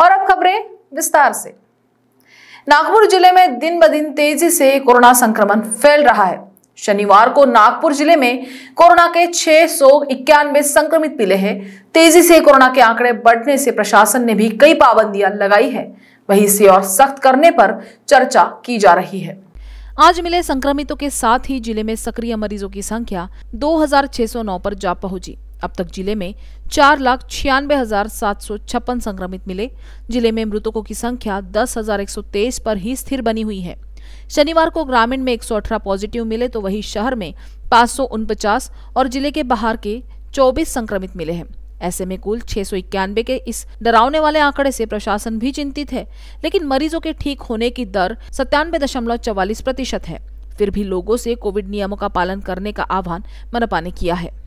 और अब खबरें विस्तार से नागपुर जिले में दिन ब दिन तेजी से कोरोना संक्रमण फैल रहा है शनिवार को नागपुर जिले में कोरोना के छह सौ इक्यानवे संक्रमित मिले हैं तेजी से कोरोना के आंकड़े बढ़ने से प्रशासन ने भी कई पाबंदियां लगाई है वहीं इसे और सख्त करने पर चर्चा की जा रही है आज मिले संक्रमितों के साथ ही जिले में सक्रिय मरीजों की संख्या 2609 पर जा पहुंची अब तक जिले में चार लाख छियानवे हजार सात सौ छप्पन संक्रमित मिले जिले में मृतकों की संख्या दस हजार एक सौ तेईस पर ही स्थिर बनी हुई है शनिवार को ग्रामीण में एक सौ अठारह पॉजिटिव मिले तो वही शहर में पाँच सौ उनपचास और जिले के बाहर के चौबीस संक्रमित मिले हैं ऐसे में कुल छह सौ के इस डरावने वाले आंकड़े से प्रशासन भी चिंतित है लेकिन मरीजों के ठीक होने की दर सत्तानबे दशमलव चौवालीस प्रतिशत है फिर भी लोगों से कोविड नियमों का पालन करने का आह्वान मनपा ने किया है